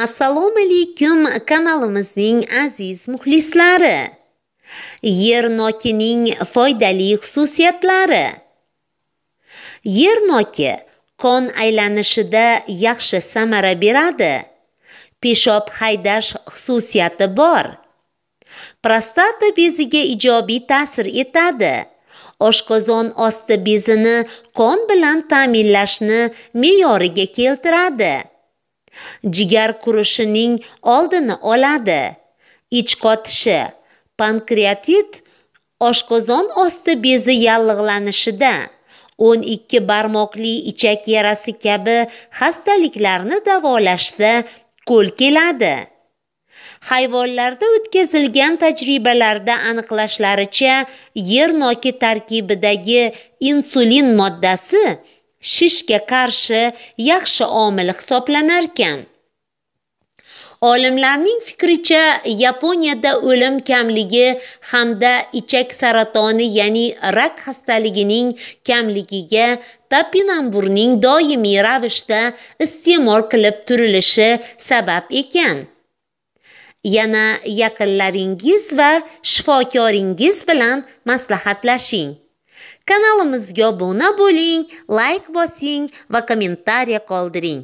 assalomu alaykum kanalimizning aziz muxlislari yer nokining foydali xususiyatlari yer noki qon aylanishida yaxshi samara beradi peshob haydash xususiyati bor prostata beziga ijobiy ta'sir etadi oshqozon osti bezini qon bilan ta'minlashni me'yoriga keltiradi jigar kurishining oldini oladi ich qotishi pankreatit oshqozon osti bezi yallig'lanishida o'n ikki barmoqli ichak yarasi kabi xastaliklarni davolashda qo'l keladi hayvonlarda o'tkazilgan tajribalarda aniqlashlaricha yer noki tarkibidagi insulin moddasi shishga qarshi yaxshi omil hisoblanar ekan. olimlarning fikricha yaponiyada o'lim kamligi hamda ichak saratoni ya'ni rak xastaligining kamligiga topinamburning doimiy ravishda iste'mol qilib turilishi sabab ekan yana yaqinlaringiz va shifokoringiz bilan maslahatlashing Kanalimizga обуна bo'ling, лайк bosing ва kommentariya qoldiring.